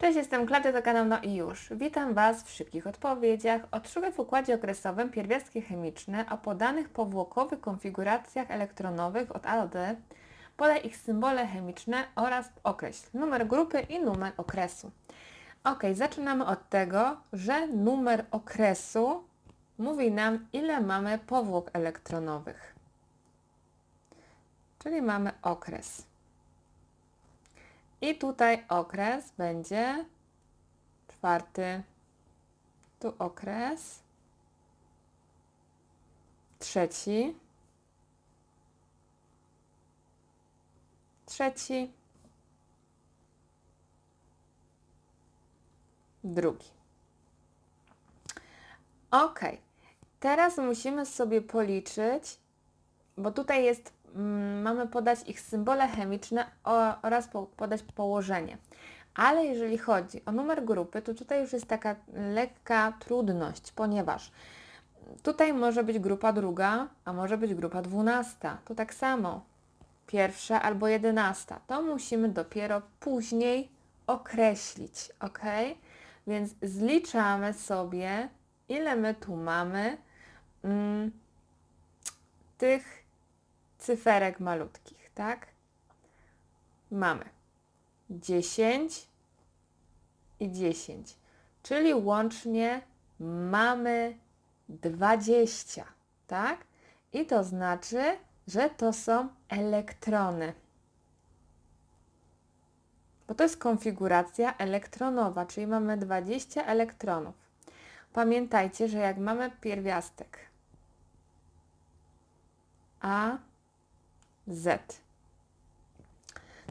Cześć, jestem klady to kanał No i już. Witam Was w szybkich odpowiedziach. Odszukaj w układzie okresowym pierwiastki chemiczne o podanych powłokowych konfiguracjach elektronowych od A do D. Podaj ich symbole chemiczne oraz określ numer grupy i numer okresu. Ok, zaczynamy od tego, że numer okresu mówi nam, ile mamy powłok elektronowych. Czyli mamy okres. I tutaj okres będzie czwarty. Tu okres. Trzeci. Trzeci. Drugi. Ok. Teraz musimy sobie policzyć, bo tutaj jest Mm, mamy podać ich symbole chemiczne oraz podać położenie. Ale jeżeli chodzi o numer grupy, to tutaj już jest taka lekka trudność, ponieważ tutaj może być grupa druga, a może być grupa dwunasta. To tak samo pierwsza albo jedenasta. To musimy dopiero później określić, ok? Więc zliczamy sobie, ile my tu mamy mm, tych cyferek malutkich, tak? Mamy 10 i 10, czyli łącznie mamy 20, tak? I to znaczy, że to są elektrony. Bo to jest konfiguracja elektronowa, czyli mamy 20 elektronów. Pamiętajcie, że jak mamy pierwiastek A, z.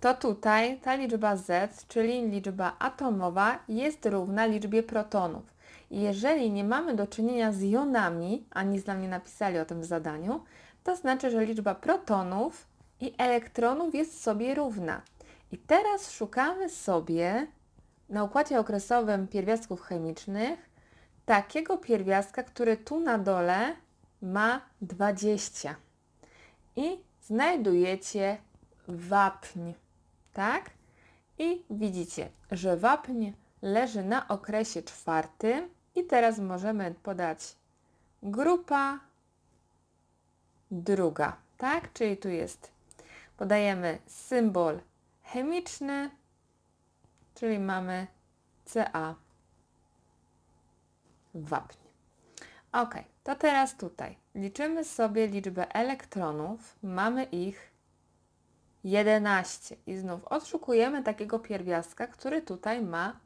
To tutaj ta liczba z, czyli liczba atomowa, jest równa liczbie protonów. Jeżeli nie mamy do czynienia z jonami, ani z nami nie napisali o tym w zadaniu, to znaczy, że liczba protonów i elektronów jest sobie równa. I teraz szukamy sobie na układzie okresowym pierwiastków chemicznych takiego pierwiastka, który tu na dole ma 20. I znajdujecie wapń, tak? I widzicie, że wapń leży na okresie czwartym i teraz możemy podać grupa druga, tak? Czyli tu jest, podajemy symbol chemiczny, czyli mamy Ca wapń. Ok, to teraz tutaj liczymy sobie liczbę elektronów, mamy ich 11 i znów odszukujemy takiego pierwiastka, który tutaj ma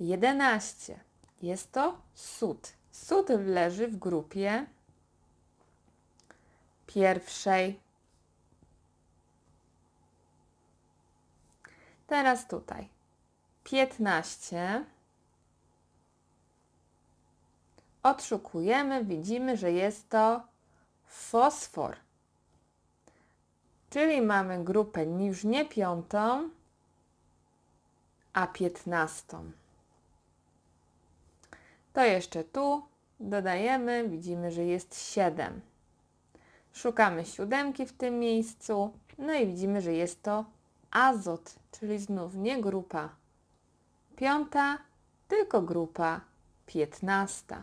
11. Jest to sód. Sód leży w grupie pierwszej. Teraz tutaj 15 odszukujemy, widzimy, że jest to fosfor. Czyli mamy grupę już nie piątą, a piętnastą. To jeszcze tu dodajemy, widzimy, że jest 7. Szukamy siódemki w tym miejscu, no i widzimy, że jest to azot, czyli znów nie grupa piąta, tylko grupa piętnasta.